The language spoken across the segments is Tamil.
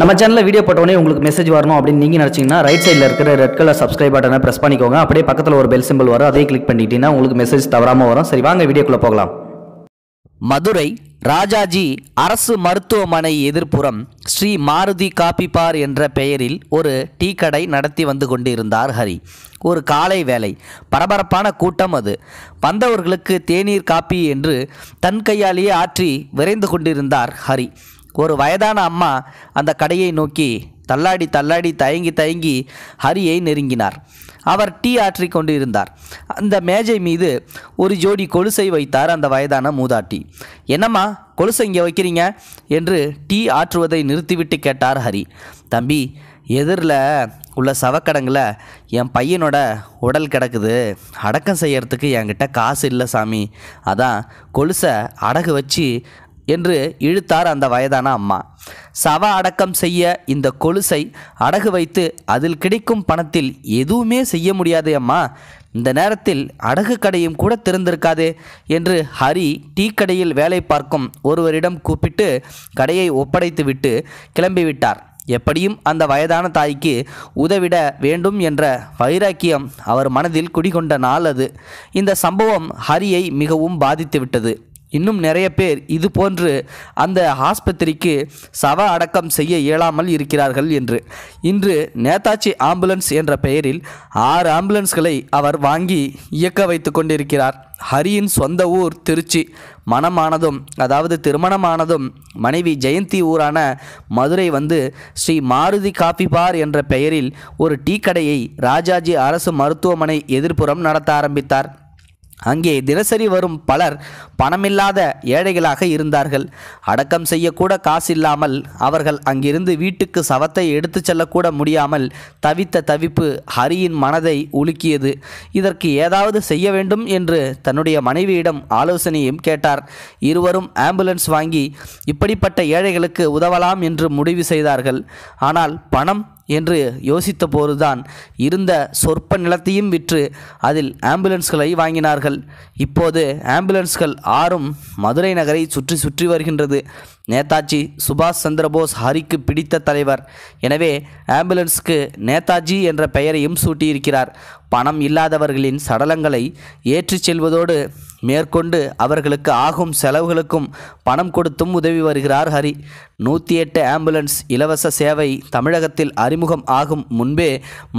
நம்ம சேனலில் வீடியோ போட்டோடனே உங்களுக்கு மெசேஜ் வரணும் அப்படின்னு நீங்கள் நினச்சிங்கன்னா ரைட் சைடில் இருக்கிற ரெட் கலர் சப்ஸ்கிரைப் பட்டனை ப்ரெஸ் பண்ணிக்கோங்க அப்படியே பக்கத்தில் ஒரு பெல் சிம்பிள் வரும் அதே கிளிக் பண்ணிட்டீங்கன்னா உங்களுக்கு மெசேஜ் தவறாமல் வரும் சரி வாங்க வீடியோக்குள்ளே போகலாம் மதுரை ராஜாஜி அரசு மருத்துவமனை எதிர்ப்புறம் ஸ்ரீ மாருதி காப்பிப்பார் என்ற பெயரில் ஒரு டீ கடை நடத்தி வந்து கொண்டிருந்தார் ஹரி ஒரு காலை வேலை பரபரப்பான கூட்டம் அது வந்தவர்களுக்கு தேநீர் காப்பி என்று தன் கையாலேயே ஆற்றி விரைந்து கொண்டிருந்தார் ஹரி ஒரு வயதான அம்மா அந்த கடையை நோக்கி தள்ளாடி தள்ளாடி தயங்கி தயங்கி ஹரியை நெருங்கினார் அவர் டீ ஆற்றி கொண்டு இருந்தார் அந்த மேஜை மீது ஒரு ஜோடி கொலுசை வைத்தார் அந்த வயதான மூதாட்டி என்னம்மா கொலுசை இங்கே வைக்கிறீங்க என்று டீ ஆற்றுவதை நிறுத்திவிட்டு கேட்டார் ஹரி தம்பி எதிரில் உள்ள சவக்கடங்கில் என் பையனோட உடல் கிடக்குது அடக்கம் செய்கிறதுக்கு என்கிட்ட காசு இல்லை சாமி அதான் கொலுசை அடகு வச்சு என்று இழுத்தார் அந்த வயதான அம்மா சவ அடக்கம் செய்ய இந்த கொலுசை அடகு வைத்து அதில் கிடைக்கும் பணத்தில் எதுவுமே செய்ய முடியாது அம்மா இந்த நேரத்தில் அடகு கடையும் கூட திறந்திருக்காது என்று ஹரி டீ கடையில் வேலை பார்க்கும் ஒருவரிடம் கூப்பிட்டு கடையை ஒப்படைத்துவிட்டு கிளம்பிவிட்டார் எப்படியும் அந்த வயதான தாய்க்கு உதவிட வேண்டும் என்ற வைராக்கியம் அவர் மனதில் குடிகொண்ட நாள் அது இந்த சம்பவம் ஹரியை மிகவும் பாதித்துவிட்டது இன்னும் நிறைய பேர் இது போன்று அந்த ஆஸ்பத்திரிக்கு சவ அடக்கம் செய்ய இயலாமல் இருக்கிறார்கள் என்று இன்று நேதாஜி ஆம்புலன்ஸ் என்ற பெயரில் ஆறு ஆம்புலன்ஸ்களை அவர் வாங்கி இயக்க வைத்து கொண்டிருக்கிறார் ஹரியின் சொந்த ஊர் திருச்சி மனமானதும் அதாவது திருமணமானதும் மனைவி ஜெயந்தி ஊரான மதுரை வந்து ஸ்ரீ மாருதி காஃபி பார் என்ற பெயரில் ஒரு டீ கடையை ராஜாஜி அரசு மருத்துவமனை எதிர்ப்புறம் நடத்த ஆரம்பித்தார் அங்கே தினசரி வரும் பலர் பணமில்லாத ஏழைகளாக இருந்தார்கள் அடக்கம் செய்யக்கூட காசு இல்லாமல் அவர்கள் அங்கிருந்து வீட்டுக்கு சவத்தை எடுத்து செல்லக்கூட முடியாமல் தவித்த தவிப்பு ஹரியின் மனதை உலுக்கியது இதற்கு ஏதாவது செய்ய வேண்டும் என்று தன்னுடைய மனைவியிடம் ஆலோசனையும் கேட்டார் இருவரும் ஆம்புலன்ஸ் வாங்கி இப்படிப்பட்ட ஏழைகளுக்கு உதவலாம் என்று முடிவு செய்தார்கள் ஆனால் பணம் என்று யோசித்த போதுதான் இருந்த சொற்ப நிலத்தையும் விற்று அதில் ஆம்புலன்ஸ்களை வாங்கினார்கள் இப்போது ஆம்புலன்ஸ்கள் ஆறும் மதுரை நகரை சுற்றி சுற்றி வருகின்றது நேதாஜி சுபாஷ் சந்திரபோஸ் ஹரிக்கு பிடித்த தலைவர் எனவே ஆம்புலன்ஸுக்கு நேதாஜி என்ற பெயரையும் சூட்டியிருக்கிறார் பணம் இல்லாதவர்களின் சடலங்களை ஏற்றிச் செல்வதோடு மேற்கொண்டு அவர்களுக்கு ஆகும் செலவுகளுக்கும் பணம் கொடுத்தும் உதவி வருகிறார் ஹரி நூற்றி எட்டு ஆம்புலன்ஸ் இலவச சேவை தமிழகத்தில் அறிமுகம் ஆகும் முன்பே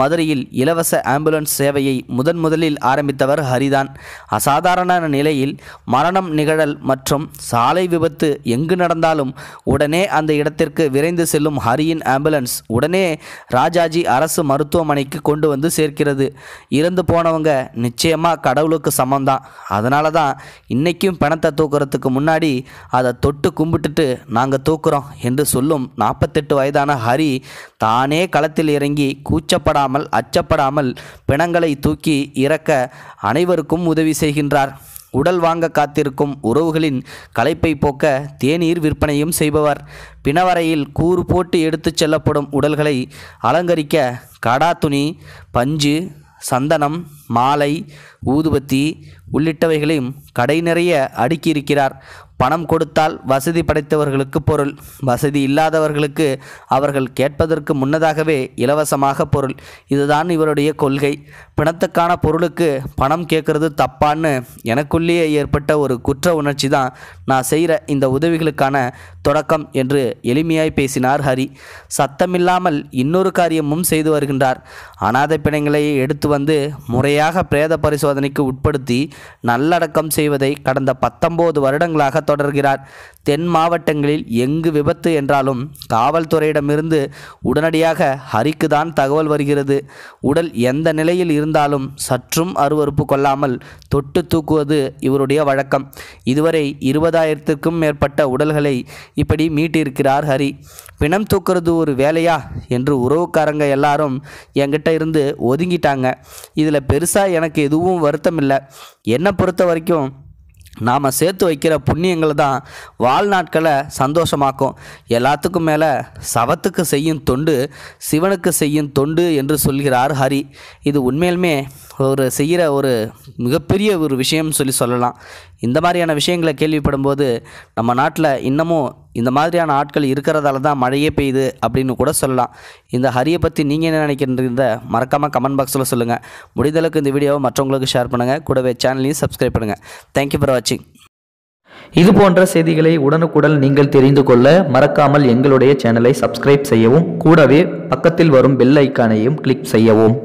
மதுரையில் இலவச ஆம்புலன்ஸ் சேவையை முதன் முதலில் ஆரம்பித்தவர் ஹரிதான் அசாதாரண நிலையில் மரணம் நிகழல் மற்றும் சாலை விபத்து எங்கு நடந்தாலும் என்றாலும் உடனே அந்த இடத்திற்கு விரைந்து செல்லும் ஹரியின் ஆம்புலன்ஸ் உடனே ராஜாஜி அரசு மருத்துவமனைக்கு கொண்டு வந்து சேர்க்கிறது இறந்து போனவங்க நிச்சயமாக கடவுளுக்கு சமம்தான் அதனால தான் இன்னைக்கும் பணத்தை தூக்குறதுக்கு முன்னாடி அதை தொட்டு கும்பிட்டுட்டு நாங்கள் தூக்குறோம் என்று சொல்லும் நாற்பத்தெட்டு வயதான ஹரி தானே களத்தில் இறங்கி கூச்சப்படாமல் அச்சப்படாமல் பிணங்களை தூக்கி இறக்க அனைவருக்கும் உதவி செய்கின்றார் உடல் வாங்க காத்திருக்கும் உறவுகளின் களைப்பை போக்க தேநீர் விற்பனையும் செய்பவர் பிணவரையில் கூறு போட்டு எடுத்துச் செல்லப்படும் உடல்களை அலங்கரிக்க கடா துணி பஞ்சு சந்தனம் மாலை ஊதுபத்தி உள்ளிட்டவைகளையும் கடை நிறைய அடுக்கியிருக்கிறார் பணம் கொடுத்தால் வசதி படைத்தவர்களுக்கு பொருள் வசதி இல்லாதவர்களுக்கு அவர்கள் கேட்பதற்கு முன்னதாகவே இலவசமாக பொருள் இதுதான் இவருடைய கொள்கை பிணத்துக்கான பொருளுக்கு பணம் கேட்குறது தப்பான்னு எனக்குள்ளேயே ஏற்பட்ட ஒரு குற்ற உணர்ச்சி தான் நான் செய்கிற இந்த உதவிகளுக்கான தொடக்கம் என்று எளிமையாய் பேசினார் ஹரி சத்தமில்லாமல் இன்னொரு காரியமும் செய்து வருகின்றார் அனாதை பிணங்களை எடுத்து வந்து முறையாக பிரேத பரிசோதனைக்கு உட்படுத்தி நல்லடக்கம் செய்வதை கடந்த பத்தொம்போது வருடங்களாக தொடர்கிறார் தென் மாவட்டங்களில் எங்கு விபத்து என்றாலும் காவல்துறையிடமிருந்து உடனடியாக ஹரிக்கு தான் தகவல் வருகிறது உடல் எந்த நிலையில் இருந்தாலும் சற்றும் அருவறுப்பு கொள்ளாமல் தொட்டு தூக்குவது இவருடைய வழக்கம் இதுவரை இருபதாயிரத்திற்கும் மேற்பட்ட உடல்களை இப்படி மீட்டிருக்கிறார் ஹரி பிணம் தூக்குறது ஒரு வேலையா என்று உறவுக்காரங்க எல்லாரும் என்கிட்ட இருந்து ஒதுங்கிட்டாங்க இதில் பெருசாக எனக்கு எதுவும் வருத்தம் இல்லை என்னை பொறுத்த வரைக்கும் நாம் சேர்த்து வைக்கிற புண்ணியங்கள் தான் வாழ்நாட்களை சந்தோஷமாக்கும் எல்லாத்துக்கும் மேலே சவத்துக்கு செய்யும் தொண்டு சிவனுக்கு செய்யும் தொண்டு என்று சொல்கிறார் ஹரி இது உண்மையிலுமே ஒரு செய்கிற ஒரு மிகப்பெரிய ஒரு விஷயம்னு சொல்லி சொல்லலாம் இந்த மாதிரியான விஷயங்களை கேள்விப்படும் போது நம்ம நாட்டில் இன்னமும் இந்த மாதிரியான ஆட்கள் இருக்கிறதால தான் மழையே பெய்யுது அப்படின்னு கூட சொல்லலாம் இந்த ஹரியை பற்றி நீங்கள் என்ன நினைக்கின்ற மறக்காமல் கமெண்ட் பாக்ஸில் சொல்லுங்கள் முடிந்தளவுக்கு இந்த வீடியோவை மற்றவங்களுக்கு ஷேர் பண்ணுங்கள் கூடவே சேனலையும் சப்ஸ்கிரைப் பண்ணுங்கள் தேங்க்யூ ஃபார் வாட்சிங் இது போன்ற செய்திகளை உடனுக்குடன் நீங்கள் தெரிந்து கொள்ள மறக்காமல் எங்களுடைய சேனலை சப்ஸ்கிரைப் செய்யவும் கூடவே பக்கத்தில் வரும் பெல் ஐக்கானையும் கிளிக் செய்யவும்